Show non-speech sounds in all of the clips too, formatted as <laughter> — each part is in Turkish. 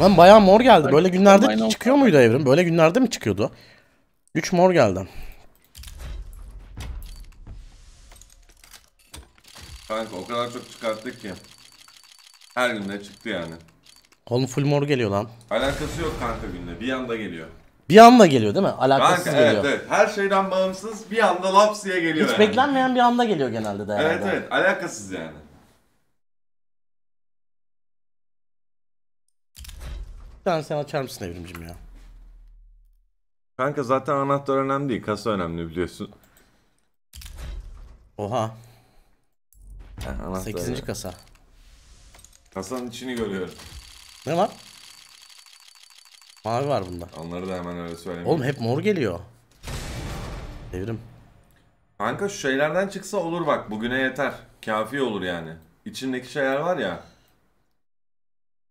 Lan bayağı mor geldi. Böyle günlerde çıkıyor muydu evrim? Böyle günlerde mi çıkıyordu? 3 mor geldi. Kanka o kadar çok çıkarttık ki. Her günde çıktı yani. Oğlum full mor geliyor lan. Alakası yok kanka günde. Bir anda geliyor. Bir anda geliyor değil mi? Alakasız kanka, geliyor. Evet, evet. Her şeyden bağımsız bir anda lapsiye geliyor. Hiç yani. beklenmeyen bir anda geliyor genelde de. Evet yani. evet. Alakasız yani. tane sen açar mısın Evrimcim ya? Kanka zaten anahtar önemli değil. Kasa önemli biliyorsun. Oha. Heh, 8. Öyle. kasa. Kasanın içini görüyorum. Ne var? Mavi var bunda. Onları da hemen öyle söyleyeyim. Oğlum hep mor geliyor. Evrim. Kanka şu şeylerden çıksa olur bak. Bugüne yeter. Kafi olur yani. İçindeki şeyler var ya.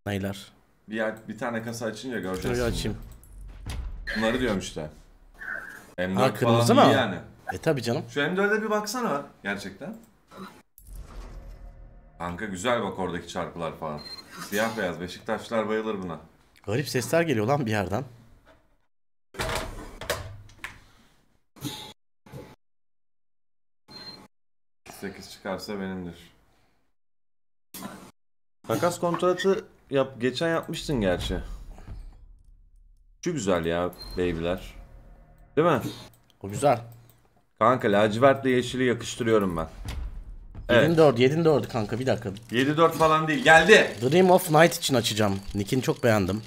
Neyler? Bir, yer bir tane kasa açınca göreceğiz. Şöyle açayım. Bunları diyorum işte. M4 ha, kırmızı falan mı? iyi yani. E tabi canım. Şu M4'e bir baksana gerçekten. Kanka güzel bak oradaki çarpılar falan. Siyah beyaz Beşiktaşlar bayılır buna. Garip sesler geliyor lan bir yerden. Sekiz çıkarsa benimdir. Takas kontratı yap geçen yapmıştın gerçi. Şu güzel ya babyler. Değil mi? O güzel. Kanka lacivertle yeşili yakıştırıyorum ben. Evet. 7-4, 7-4 kanka bir dakika. 7-4 falan değil geldi. Dream of Night için açacağım. Nick'ini çok beğendim.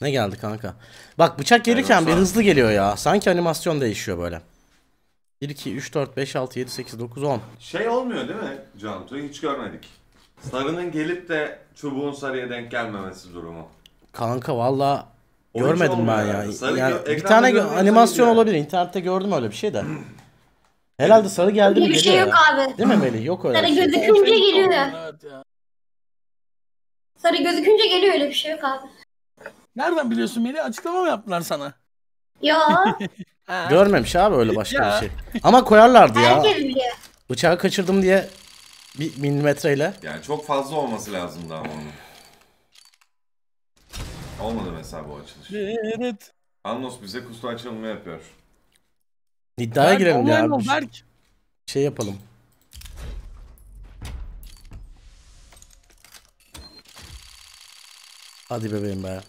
Ne geldi kanka? Bak bıçak gelirken yani bir hızlı geliyor ya. Sanki animasyon değişiyor böyle. 1, 2, 3, 4, 5, 6, 7, 8, 9, 10. Şey olmuyor değil mi Cantu? Hiç görmedik. Sarının gelip de çubuğun sarıya denk gelmemesi durumu. Kanka valla görmedim ben ya. yani. yani bir tane animasyon olabilir. İnternette gördüm öyle bir şey de. Herhalde sarı geldi mi Öyle bir şey yok ya. abi. Değil mi Melih? Yok öyle Sarı şey. gözükünce geliyor. Evet Sarı gözükünce geliyor öyle bir şey yok abi. Nereden biliyorsun Melih? Açıklama mı yaptılar sana? Ya <laughs> Görmemiş abi öyle başka Ya. bir şey. Ama koyarlardı ya. herkes biliyor. Bıçağı kaçırdım diye bir milimetreyle. Yani çok fazla olması lazımdı ama onun. Olmadı mesela bu açılış. Evet. Anos bize kustu açılımı yapıyor. İddiaya Berk, girelim ya. Berk. Şey yapalım. Hadi bebeğim be.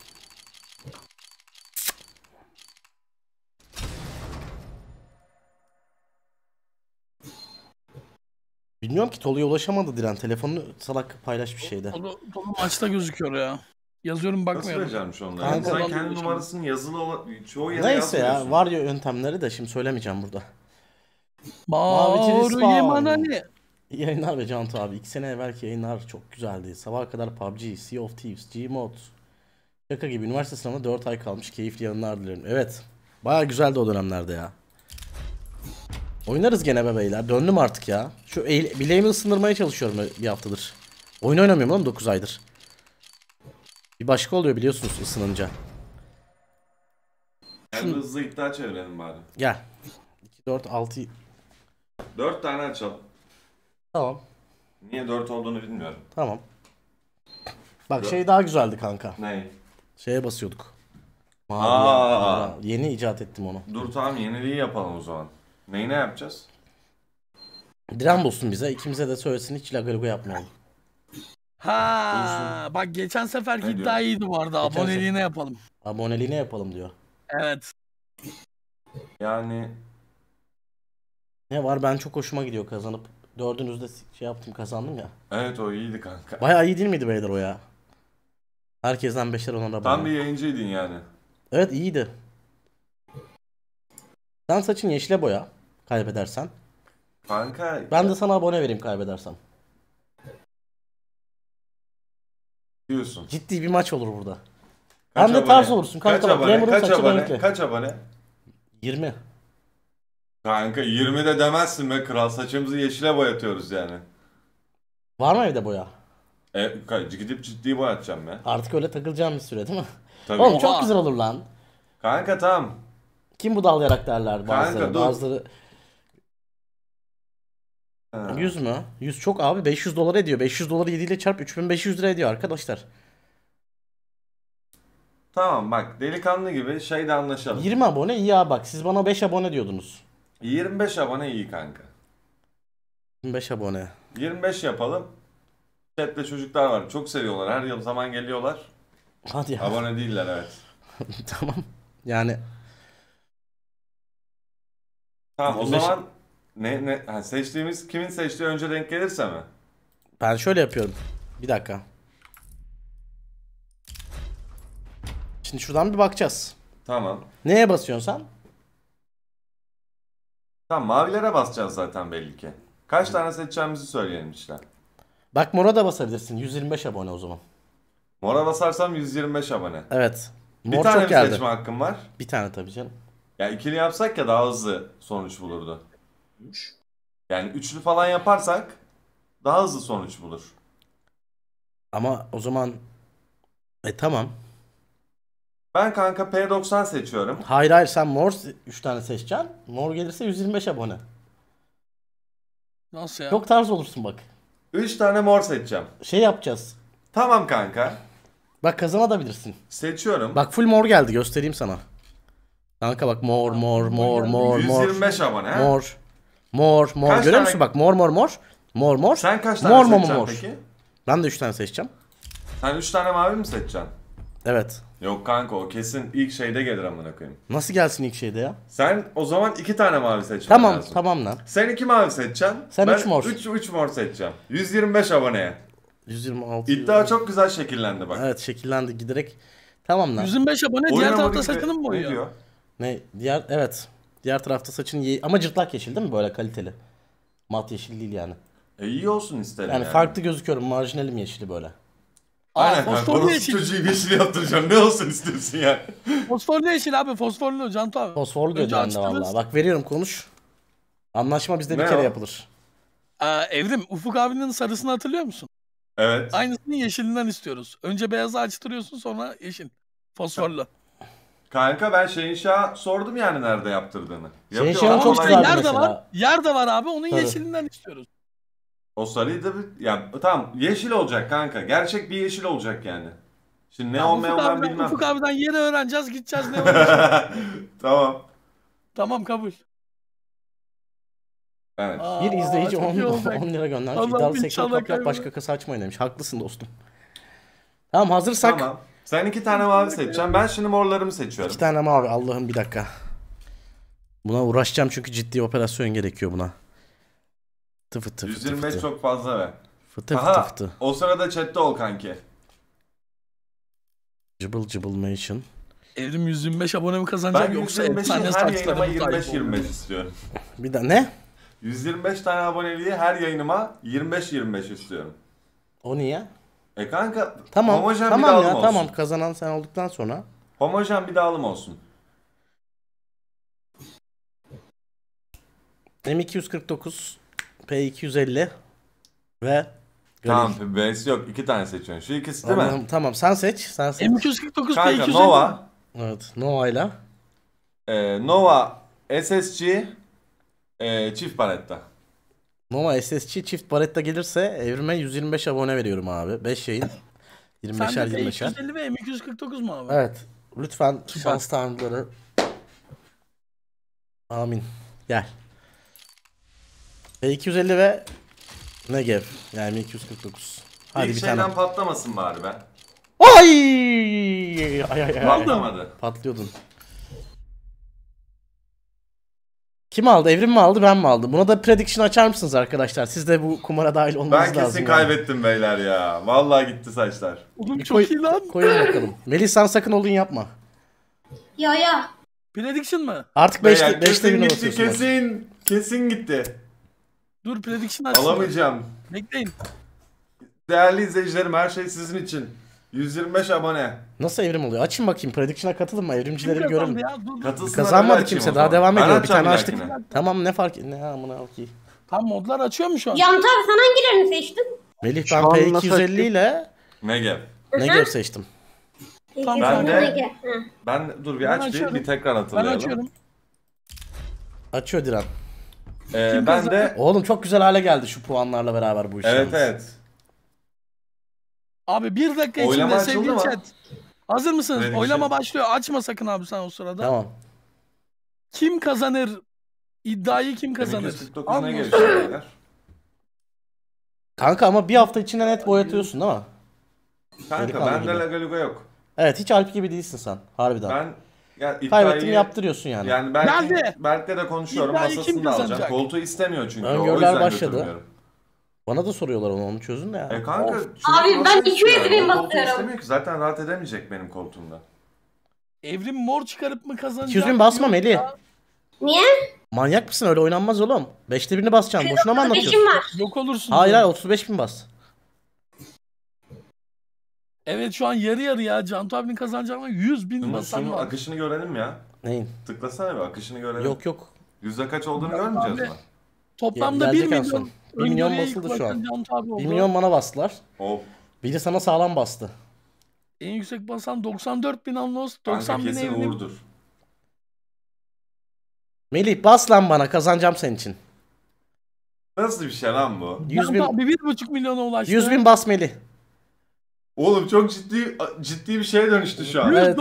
Bilmiyorum ki Tolu'ya ulaşamadı Diren. Telefonunu salak paylaşmış şeyde. Tolu, Tolu maçta gözüküyor ya. Yazıyorum bakmıyorum. Nasıl becermiş onlar? Yani sen kendi numarasının yazılı olan çoğu yere Neyse ya var ya yöntemleri de şimdi söylemeyeceğim burada. Bağır Yemanani. Yayınlar ve Cantu abi. İki sene evvelki yayınlar çok güzeldi. Sabah kadar PUBG, Sea of Thieves, Gmod. Şaka gibi üniversite sınavına 4 ay kalmış. Keyifli yayınlar dilerim. Evet. Baya güzeldi o dönemlerde ya. Oynarız gene be beyler. Döndüm artık ya. Şu bileğimi ısındırmaya çalışıyorum bir haftadır. Oyun oynamıyorum lan 9 aydır. Bir başka oluyor biliyorsunuz ısınınca. Kendi yani hızlı iddia çevirelim bari. Gel. 2, 4, 6... 4 tane açalım. Tamam. Niye 4 olduğunu bilmiyorum. Tamam. Bak şey daha güzeldi kanka. Ne? Şeye basıyorduk. Mağara, Aa. Yeni icat ettim onu. Dur tamam yeniliği yapalım o zaman. Neyi ne yapacağız? Diren bulsun bize. ikimize de söylesin hiç lagaluga yapmayalım. Ha, bak geçen seferki Ne iddia iyiydi bu arada. Geçen Aboneliğine yapalım. Aboneliğine yapalım diyor. Evet. Yani Ne var ben çok hoşuma gidiyor kazanıp. Dördünüzde şey yaptım kazandım ya. evet o iyiydi kanka. Bayağı iyi değil miydi beyler o ya? Herkesten beşer olan abone. Tam bir yayıncıydın yani. Evet iyiydi. Sen saçın yeşile boya kaybedersen. Kanka. Ben de sana abone vereyim kaybedersen. Diyorsun. Ciddi bir maç olur burada. Kaç Hem de tarz olursun kanka. Kaç abone? Kaç abone? Kaç abone? Kaç abone? 20. Kanka 20 de demezsin be kral. Saçımızı yeşile boyatıyoruz yani. Var mı evde boya? E, gidip ciddi boyatacağım ya. Artık öyle takılacağım bir süre değil mi? Tabii. Oğlum çok Aa. güzel olur lan. Kanka tam. Kim bu dalayarak derler bazıları. Kanka, dur. Bazıları Ha. 100 mü? 100 çok abi 500 dolar ediyor. 500 doları 7 ile çarp 3500 lira ediyor arkadaşlar. Tamam bak delikanlı gibi şey de anlaşalım. 20 abone iyi abi bak siz bana 5 abone diyordunuz. 25 abone iyi kanka. 25 abone. 25 yapalım. Chatte çocuklar var. Çok seviyorlar. Her yıl zaman geliyorlar. Hadi ya. Abone değiller evet. <laughs> tamam. Yani Tamam o zaman ne ne ha, seçtiğimiz kimin seçtiği önce denk gelirse mi? Ben şöyle yapıyorum. Bir dakika. Şimdi şuradan bir bakacağız. Tamam. Neye basıyorsun sen? Tamam mavilere basacağız zaten belli ki. Kaç tane seçeceğimizi söyleyelim işte. Bak mora da basabilirsin. 125 abone o zaman. Mora basarsam 125 abone. Evet. Mor bir tane çok mi geldi. seçme hakkım var? Bir tane tabii canım. Ya ikili yapsak ya daha hızlı sonuç bulurdu. 3. Yani üçlü falan yaparsak daha hızlı sonuç bulur. Ama o zaman e tamam. Ben kanka P90 seçiyorum. Hayır hayır sen mor 3 tane seçeceksin. Mor gelirse 125 abone. Nasıl ya? Çok tarz olursun bak. 3 tane mor seçeceğim. Şey yapacağız. Tamam kanka. Bak kazanabilirsin. Seçiyorum. Bak full mor geldi göstereyim sana. Kanka bak mor mor mor mor mor. 125 abone. He? Mor mor kaç görüyor tane... musun bak mor mor mor. Mor mor. Sen kaç tane mor, seçeceksin mor, mor. peki? Ben de 3 tane seçeceğim. Sen 3 tane mavi mi seçeceksin? Evet. Yok kanka o kesin ilk şeyde gelir amına koyayım. Nasıl gelsin ilk şeyde ya? Sen o zaman iki tane mavi seçeceksin. Tamam lazım. tamam lan. Sen iki mavi seçeceksin. Sen ben üç mor. Üç, üç mor seçeceğim. 125 aboneye. 126. İddia çok güzel şekillendi bak. Evet şekillendi giderek. Tamam lan. 125 abone diğer tarafta sakının mı oynuyor? Ne? Diğer evet. Diğer tarafta saçın ye- ama cırtlak yeşil değil mi böyle kaliteli? Mat yeşil değil yani. E iyi olsun isterim Yani yani. farklı gözüküyorum. Marjinalim yeşili böyle. Aynen Aa, kanka. fosforlu Orası yeşil. çocuğu yeşil yaptıracağım. Ne olsun istiyorsun yani? <laughs> Fosforlu yeşil abi fosforlu Cantu abi. Fosforlu Önce gödüğünde açtınız. valla. Bak veriyorum konuş. Anlaşma bizde bir kere yapılır. Aa, Evrim Ufuk abinin sarısını hatırlıyor musun? Evet. Aynısını yeşilinden istiyoruz. Önce beyazı açtırıyorsun sonra yeşil. Fosforlu. Kanka ben Şehinşah'a sordum yani nerede yaptırdığını. Yapıyor, Şehinşah'ın çok güzel Yer de var. Yer de var abi. Onun Tabii. yeşilinden istiyoruz. O sarıyı da bir... Ya tamam yeşil olacak kanka. Gerçek bir yeşil olacak yani. Şimdi ne Ya ben abiden, bilmem. Ufuk abiden yeri öğreneceğiz. Gideceğiz ne <laughs> tamam. tamam kabul. Evet. Aa, Bir izleyici 10, 10 lira göndermiş. Allah'ım İddialı sektör inşallah başka kasa açmayın demiş. Haklısın dostum. Tamam hazırsak Tamam. Sen iki tane mavi seçeceksin. Ben şimdi morlarımı seçiyorum. İki tane mavi. Allah'ım bir dakika. Buna uğraşacağım çünkü ciddi operasyon gerekiyor buna. Tı fıtı 125 fıtı. çok fazla be. Fıtı Aha, fıtı fıtı. O sırada chatte ol kanki. Cıbıl cıbıl mansion. Evrim 125 abone mi kazanacak ben yoksa 125'in her yayınıma 25-25 istiyorum. Bir daha ne? 125 tane aboneliği her yayınıma 25-25 istiyorum. O niye? E kanka tamam, homojen tamam bir dağılım ya, olsun. Tamam kazanan sen olduktan sonra. Homojen bir dağılım olsun. M249, P250 ve Tamam B'si yok. iki tane seçiyorsun. Şu ikisi değil Anladım, mi? Tamam sen seç. Sen seç. M249 Kanka P250. Nova. Evet e, Nova ile. Ee, Nova SSG e, çift paletta. Normal SSC çift baretta gelirse evrime 125 abone veriyorum abi. 5 şeyin. 25'er 25'er. Sen de er, er. ve 249 mu abi? Evet. Lütfen Süper. şans tanrıları. Amin. Gel. E250 ve ne gev? Yani 249. Hadi bir, bir şeyden tane. patlamasın bari be. Ay! Ay ay ay. Patlamadı. Patlıyordun. Kim aldı? Evrim mi aldı? Ben mi aldım? Buna da prediction açar mısınız arkadaşlar? Siz de bu kumara dahil olmanız lazım. Ben kesin yani. kaybettim beyler ya. Vallahi gitti saçlar. Oğlum çok iyi lan. Koyun bakalım. Melisan sakın olun yapma. Ya ya. Prediction mı? Artık 5'te Beyler kesin gitti basıyorsun. bak. kesin. Kesin gitti. Dur prediction açsın. Alamayacağım. Bekleyin. Değerli izleyicilerim her şey sizin için. 125 abone. Nasıl evrim oluyor? Açın bakayım. Prediction'a katılın mı? Evrimcileri bir görelim. Kazanmadı kimse. Daha devam ediyor. Bir tane açtık. Yakine. Tamam ne fark ne amına okey. Tam modlar açıyor mu şu an? Yant abi sen hangilerini seçtin? Melih ben P250 ile Negev. Negev seçtim. Tamam, ben de ben dur bir aç bir, bir tekrar hatırlayalım. Ben açıyorum. Açıyor Diren. Ee, ben de Oğlum çok güzel hale geldi şu puanlarla beraber bu iş. Evet evet. Abi bir dakika Oylama içinde sevgili açıldı mı? chat. Hazır mısınız? Öyle Oylama şey. başlıyor. Açma sakın abi sen o sırada. Tamam. Kim kazanır? İddiayı kim kazanır? 49'una Anlıyorsun. gelişiyor Kanka ama bir hafta içinde net boyatıyorsun değil mi? Kanka Delikanlı bende lagaluga yok. Evet hiç Alp gibi değilsin sen. Harbiden. Ben ya iddiayı, yaptırıyorsun yani. Yani Berk, Berk'le de konuşuyorum. İddiayı kim masasını alacağım. kazanacak? Koltuğu istemiyor çünkü. o Öngörüler yüzden başladı. götürmüyorum. Bana da soruyorlar onu onu çözün de ya. E kanka. Of. Abi ben nasıl 200 bin O koltuğu basıyorum. istemiyor ki zaten rahat edemeyecek benim koltuğumda. Evrim mor çıkarıp mı kazanacak? 200 bin basmam Yok Eli. Niye? Manyak mısın öyle oynanmaz oğlum. 5'te birini basacaksın boşuna mı anlatıyorsun? var. Yok olursun. Hayır hayır 35 bin bas. Evet şu an yarı yarı ya. Cantu abinin kazanacağına 100 bin basan var. akışını görelim ya. Neyin? Tıklasana bir akışını görelim. Yok yok. Yüzde kaç olduğunu görmeyeceğiz mi? Toplamda Gelecek 1 milyon. son. 1 milyon basıldı şu an. 1 milyon bana bastılar. Of. Biri sana sağlam bastı. En yüksek basan 94 bin Anlos, 90 bin kesin Uğur'dur. Melih bas lan bana kazanacağım senin için. Nasıl bir şey lan bu? 100 bin, bir, bir buçuk milyona ulaştı. 100 bin bas Melih. Oğlum çok ciddi ciddi bir şeye dönüştü şu an. Evet.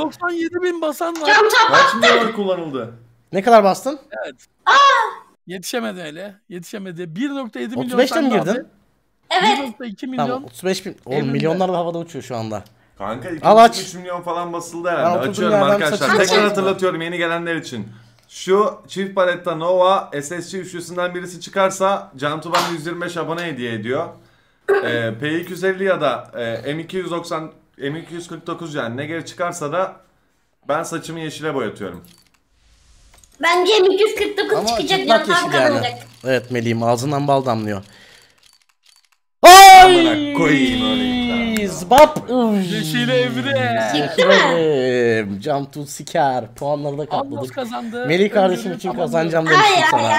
bin basan var. Kaç milyon kullanıldı? Ne kadar bastın? Evet. Aa! Yetişemedi hele. Yetişemedi. 1.7 milyon 35'te mi girdin? Abi. Evet. 1.2 milyon. Tamam 35 bin. Oğlum Evinde. milyonlar da havada uçuyor şu anda. Kanka 2 Al aç. milyon falan basıldı herhalde. Ben Açıyorum arkadaşlar. Tekrar hatırlatıyorum yeni gelenler için. Şu çift paletta Nova SSC üçlüsünden birisi çıkarsa Can Tuban 125 abone hediye ediyor. Ee, P250 ya da e, M290 M249 yani ne geri çıkarsa da ben saçımı yeşile boyatıyorum. Bence 249 Ama çıkacak çıplak yeşil yandan yani. Evet Melih'im ağzından bal damlıyor. Ay! koyayım öyle Reis bap. Yeşil evre. Yeşilim. Cam tut siker. Puanları da katladık. kazandı. Melih kardeşim için kazanacağım demiştim ay, sana.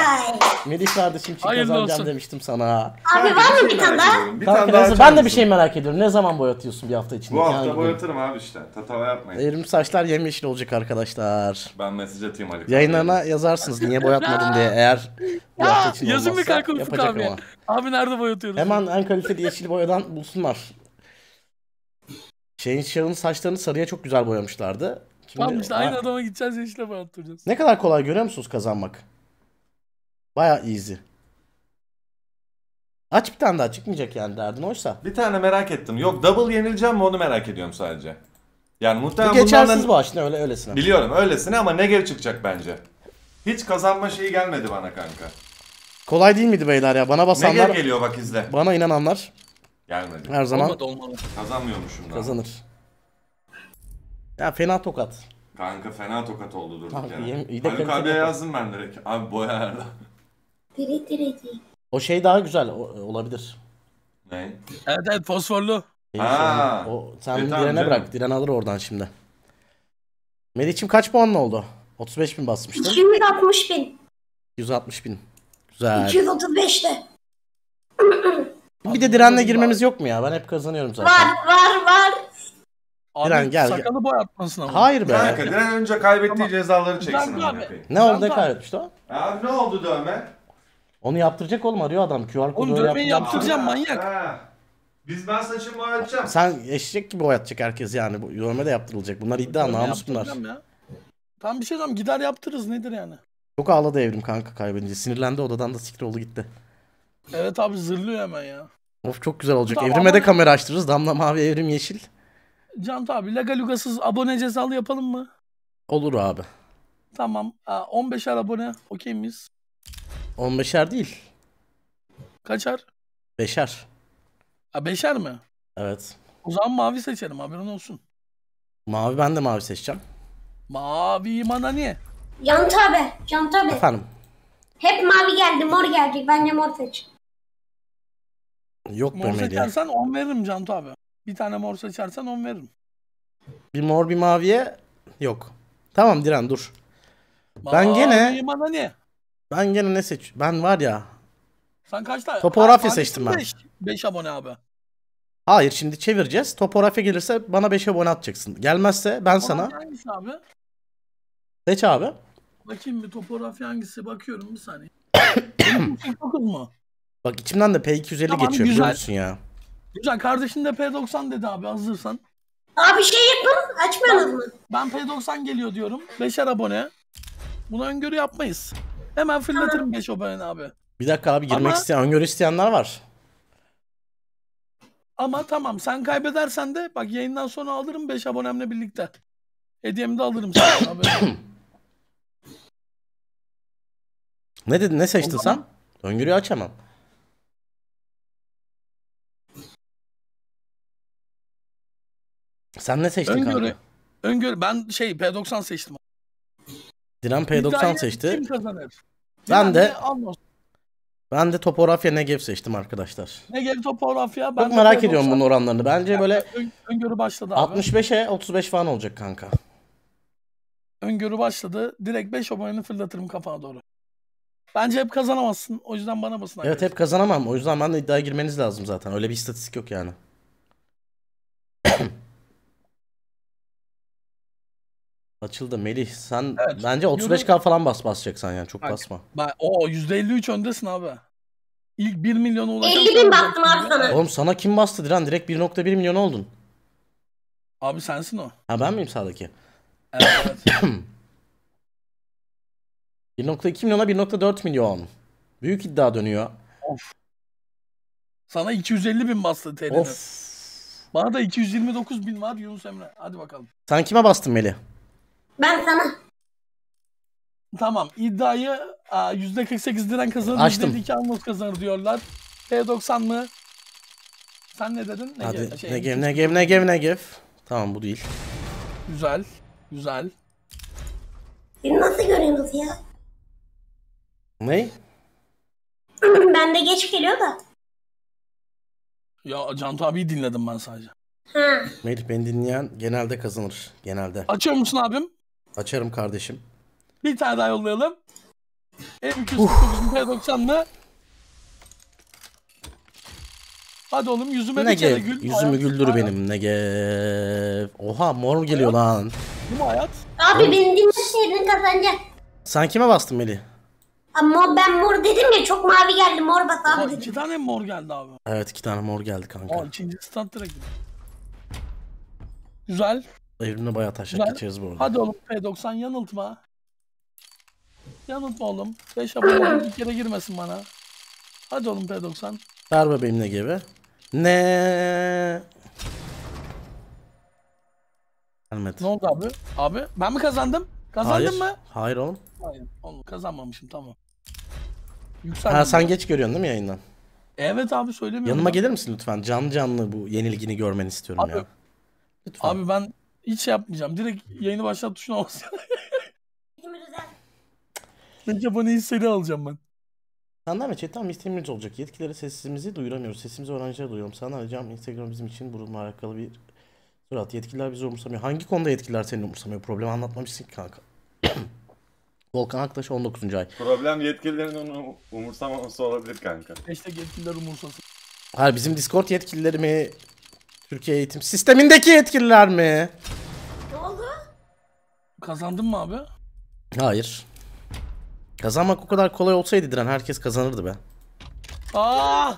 Melih kardeşim için Hayırlı kazanacağım demiştim sana. Abi var mı bir tane daha? Bir tane daha ben de bir şey merak ediyorum. Ne zaman boyatıyorsun bir hafta içinde? Bu hafta boyatırım abi işte. Tatava yapmayın. Evrim saçlar yemyeşil olacak arkadaşlar. Ben mesaj atayım Ali. Yayınlarına yazarsınız niye boyatmadın diye eğer bu için Yazın mı kalkın Ufuk abi? Abi nerede boyatıyoruz? Hemen en kaliteli yeşil boyadan bulsunlar. Şeyin Şah'ın saçlarını sarıya çok güzel boyamışlardı. Şimdi, tamam işte aynı adama gideceğiz yeşile boyattıracağız. Ne kadar kolay görüyor musunuz kazanmak? Baya easy. Aç bir tane daha çıkmayacak yani derdin oysa. Bir tane merak ettim. Yok double yenileceğim mi onu merak ediyorum sadece. Yani muhtemelen bu geçersiz bunlardan... bu aslında öyle öylesine. Biliyorum öylesine ama ne geri çıkacak bence. Hiç kazanma şeyi gelmedi bana kanka. Kolay değil miydi beyler ya? Bana basanlar... Ne geliyor bak izle. Bana inananlar. Gelmedi. Her zaman Olmadı olmalı. kazanmıyormuşum daha. kazanır. Ya fena tokat. Kanka fena tokat oldu durduk Kanka, yem- Haluk kaliteli abiye tokat. yazdım ben direkt. Abi boya ayarla. Tiri tiri O şey daha güzel o- e, olabilir. Ne? Evet evet fosforlu. Şey, şey Ha. o, sen E, direne bırak. Diren alır oradan şimdi. Meliç'im kaç puanla oldu? 35 bin basmıştın. 260 bin. 160 bin. Güzel. 235'te. <clears throat> Bir de direnle girmemiz yok mu ya? Ben hep kazanıyorum zaten. Var var var. Abi, Diren gel. gel. Sakalı boy atmasın ama. Hayır be. Kanka Diren önce kaybettiği Tamam. cezaları çeksin. Güzel abi. Ne oldu ne Kanka. kaybetmişti o? Abi ne oldu dövme? Onu yaptıracak oğlum arıyor adam. QR kodu Oğlum dövmeyi yaptıracak. yaptıracağım manyak. Ha. Biz ben saçımı oynatacağım. Sen eşek gibi boyatacak herkes yani. Bu dövme de yaptırılacak. Bunlar iddia namus bunlar. ya. Tam bir şey diyorum gider yaptırırız nedir yani. Çok ağladı evrim kanka kaybedince. Sinirlendi odadan da siktir oldu gitti. Evet abi zırlıyor hemen ya. Of çok güzel olacak. Tamam, Evrime de kamera açtırırız. Damla mavi, evrim yeşil. Can abi Lagalugasız abone cezalı yapalım mı? Olur abi. Tamam. 15'er abone okey miyiz? 15'er değil. Kaçar? 5'er. Ha 5'er mi? Evet. O zaman mavi seçelim haberin olsun. Mavi ben de mavi seçeceğim. Mavi mana niye? Can abi, Can abi. Efendim. Hep mavi geldi, mor gelecek. Bence mor seç. Yok mor be Melih. seçersen 10 veririm Cantu abi. Bir tane mor seçersen 10 veririm. Bir mor bir maviye yok. Tamam Diren dur. ben gene Bana ne? ben gene ne seç? Ben var ya. Sen kaç tane? Topografya seçtim ben. 5 abone abi. Hayır şimdi çevireceğiz. Topografya gelirse bana 5 abone atacaksın. Gelmezse ben sana. Topografya Hangisi abi? Seç abi. Bakayım bir topografya hangisi bakıyorum bir saniye. 49 <coughs> mu? Bak içimden de P250 tamam, geçiyor güzel. biliyor musun ya? Güzel kardeşin de P90 dedi abi hazırsan. Abi şey yapın açmayalım mı? Ben P90 geliyor diyorum. Beşer abone. Buna öngörü yapmayız. Hemen fırlatırım 5 abone abi. Bir dakika abi girmek Ama... isteyen, öngörü isteyenler var. Ama tamam sen kaybedersen de bak yayından sonra alırım 5 abonemle birlikte. Hediyemi de alırım sana <coughs> abi. Ne dedin? Ne seçtin sen? Öngörüyü açamam. Sen ne seçtin Öngörü. kanka? Öngörü. Ben şey P90 seçtim. Dinan P90 İddiayı seçti. Kim kazanır? Dinan ben de Alnos. Ben de topografya Negev seçtim arkadaşlar. Negev topografya. Ben Çok merak ediyorum bunun oranlarını. Bence yani, böyle öngörü başladı 65'e 35 falan olacak kanka. Öngörü başladı. Direkt 5 obayını fırlatırım kafana doğru. Bence hep kazanamazsın. O yüzden bana basın. Evet hep kazanamam. O yüzden ben de iddiaya girmeniz lazım zaten. Öyle bir istatistik yok yani. <coughs> Açıldı Melih sen evet, bence 35k Euro... falan bas basacaksan yani çok bak, basma. Bak o %53 öndesin abi. İlk 1 milyona ulaşan 50 bin bastım abi sana. Oğlum sana kim bastı Diren? Direkt 1.1 milyon oldun. Abi sensin o. Ha ben miyim sağdaki? Evet. evet. 1.2 <clears throat> milyona 1.4 milyon. Büyük iddia dönüyor. Of. Sana 250 bin bastı TL'de. Of. Bana da 229 bin var Yunus Emre. Hadi bakalım. Sen kime bastın Melih? Ben sana. Tamam iddiayı yüzde %48 diren kazanır, Açtım. %52 Almos kazanır diyorlar. P90 mı? Sen ne dedin? Ne Hadi şey, Ne Negev, Ne Negev. Tamam bu değil. Güzel, güzel. Beni nasıl görüyorsunuz ya? Ne? <clears throat> ben de geç geliyor da. Ya Cantu abiyi dinledim ben sadece. Ha. Melih beni dinleyen genelde kazanır. Genelde. Açıyor musun abim? Açarım kardeşim. Bir tane daha yollayalım. M290'lı. Hadi oğlum yüzüme ne bir kere gül. Yüzümü hayat. güldür benim Negev. Oha mor geliyor hayat. lan. Bu mu hayat? Abi Hı? beni dinleseydin kazanacak. Sen kime bastın Meli? Ama ben mor dedim ya çok mavi geldi mor bas abi. Aa, iki tane mor geldi abi. Evet iki tane mor geldi kanka. Aa, ikinci stand direkt. Güzel. Evrimle bayağı taşak Güzel. bu arada. Hadi oğlum P90 yanıltma. Yanıltma oğlum. 5 abone bir kere girmesin bana. Hadi oğlum P90. Ver benimle gibi. Ne? Gelmedi. Ne oldu abi? Abi ben mi kazandım? Kazandın Hayır. mı? Hayır oğlum. Hayır oğlum kazanmamışım tamam. Yükseldim. Ha sen ben. geç görüyorsun değil mi yayından? Evet abi söylemiyorum. Yanıma ben. gelir misin lütfen? Canlı canlı bu yenilgini görmeni istiyorum abi, ya. Lütfen. Abi ben hiç yapmayacağım. Direkt yayını başlat tuşuna basacağım. Japanese seri alacağım ben. Senden ve chatten isteğimiz olacak. Yetkilere sesimizi duyuramıyoruz. Sesimizi öğrencilere duyuyorum. Sana ricam Instagram bizim için bununla alakalı bir surat. Yetkililer bizi umursamıyor. Hangi konuda yetkililer seni umursamıyor? Problemi anlatmamışsın ki kanka. <coughs> Volkan Aktaş 19. ay. Problem yetkililerin onu umursamaması olabilir kanka. İşte yetkililer umursasın. Hayır bizim Discord yetkilileri mi? Türkiye eğitim sistemindeki yetkililer mi? Kazandın mı abi? Hayır. Kazanmak o kadar kolay olsaydı Diren herkes kazanırdı be. Aa! Ah!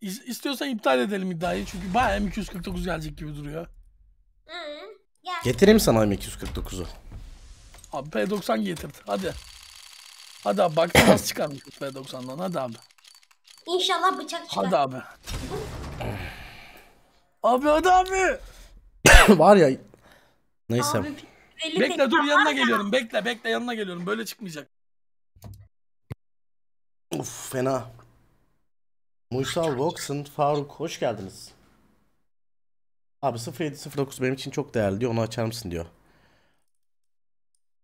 İstiyorsan iptal edelim iddiayı çünkü bayağı M249 gelecek gibi duruyor. Hı, Getireyim sana M249'u. Abi P90 getirdi hadi. Hadi abi bak nasıl <clears throat> çıkarmış P90'dan hadi abi. İnşallah bıçak çıkar. Hadi abi. abi hadi abi. <clears throat> Var ya. Neyse. Abi. 50 Bekle dur yanına geliyorum. Bekle bekle yanına geliyorum. Böyle çıkmayacak. Uf fena. Musa Roxon, Faruk hoş geldiniz. Abi 0709 benim için çok değerli diyor. Onu açar mısın diyor.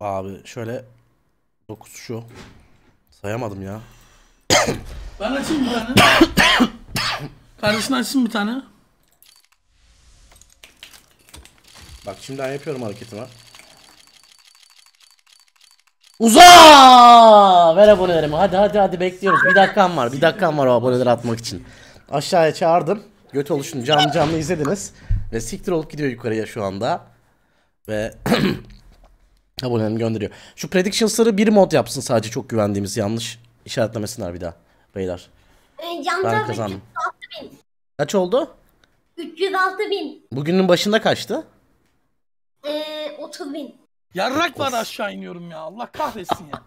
Abi şöyle 9 şu. Sayamadım ya. <coughs> Ben açayım bir tane. <coughs> Kardeşin açsın bir tane. Bak şimdi ben yapıyorum hareketimi. Uza! Ver abonelerimi. Hadi hadi hadi bekliyoruz. Bir dakikam var. Bir dakikam var o aboneleri atmak için. Aşağıya çağırdım. Göt oluşunu canlı canlı izlediniz. Ve siktir olup gidiyor yukarıya şu anda. Ve <clears throat> abonelerimi gönderiyor. Şu predictions'ları bir mod yapsın sadece çok güvendiğimiz yanlış işaretlemesinler bir daha. Beyler. Ee, Can ben kazandım. bin. Kaç oldu? 306 bin. Bugünün başında kaçtı? Ee, 30 bin. Yarrak var aşağı iniyorum ya. Allah kahretsin ya.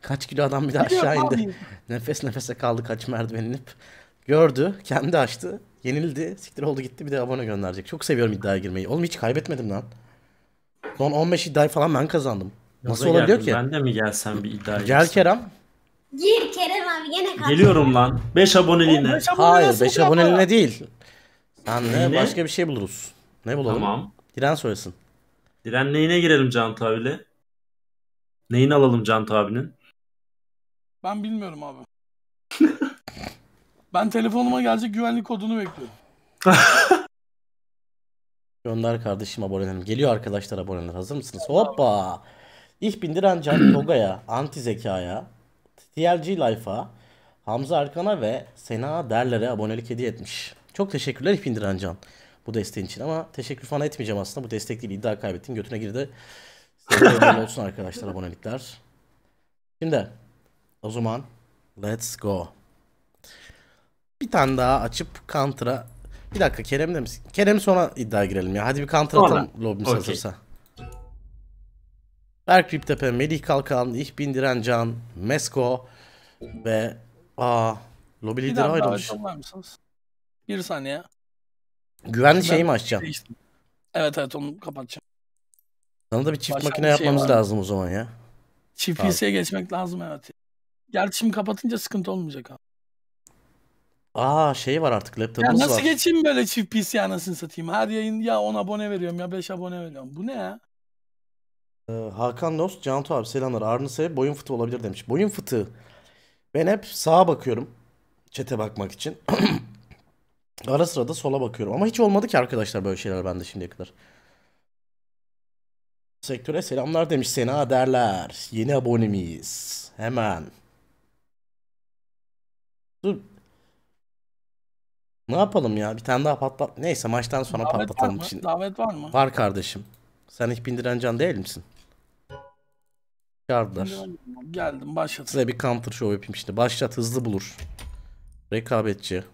Kaç kilo adam bir de aşağı indi. Nefes nefese kaldı kaç merdiven inip. Gördü, kendi açtı, yenildi, siktir oldu gitti bir de abone gönderecek. Çok seviyorum iddiaya girmeyi. Oğlum hiç kaybetmedim lan. Son 15 iddiayı falan ben kazandım. Nasıl Yoza olabiliyor ki? Ben de mi gelsem bir iddia Gel girsin? Kerem. Gir Kerem abi gene kaldı. Geliyorum lan. 5 aboneliğine. Hayır 5 aboneliğine değil. Sen ne? başka bir şey buluruz. Ne bulalım? Tamam. Giren söylesin. Diren neyine girelim Can abiyle? Neyini alalım Can abinin? Ben bilmiyorum abi. ben telefonuma gelecek güvenlik kodunu bekliyorum. <laughs> Gönder kardeşim abonelerim. Geliyor arkadaşlar aboneler. Hazır mısınız? Hoppa. Ich bin Can <clears throat> Toga'ya, Anti Zeka'ya, TLG Life'a, Hamza Arkan'a ve Sena Derler'e abonelik hediye etmiş. Çok teşekkürler Ich bin Can bu desteğin için ama teşekkür falan etmeyeceğim aslında. Bu destek değil iddia kaybettin götüne girdi. Sevgiler <laughs> olsun arkadaşlar abonelikler. Şimdi o zaman let's go. Bir tane daha açıp Counter'a bir dakika Kerem de misin? Kerem sonra iddia girelim ya. Hadi bir counter atalım lobimiz okay. hazırsa. Berk Riptepe, Melih Kalkan, İh Bindiren Can, Mesko ve aa lobi lideri ayrılmış. Bir saniye. Güvenli şeyi mi açacaksın? Evet evet onu kapatacağım. Sana da bir çift Başka makine bir şey yapmamız var. lazım o zaman ya. Çift Abi. PC'ye geçmek lazım evet. Gerçi şimdi kapatınca sıkıntı olmayacak abi. Aa şey var artık Ya laptopumuz nasıl var. geçeyim böyle çift PC anasını satayım? Her yayın ya 10 abone veriyorum ya 5 abone veriyorum. Bu ne ya? Ee, Hakan Dost, Cantu abi selamlar. Arnı sebep boyun fıtığı olabilir demiş. Boyun fıtığı. Ben hep sağa bakıyorum. Çete bakmak için. <clears throat> Ara sıra da sola bakıyorum. Ama hiç olmadı ki arkadaşlar böyle şeyler bende şimdiye kadar. Sektöre selamlar demiş Sena derler. Yeni abone miyiz Hemen. Dur. Ne yapalım ya? Bir tane daha patlat. Neyse maçtan sonra Davet patlatalım. Var mı? Şimdi. Davet var mı? Var kardeşim. Sen hiç bindiren can değil misin? Çağırdılar. Geldim başlat. Size bir counter show yapayım şimdi. Başlat hızlı bulur. Rekabetçi.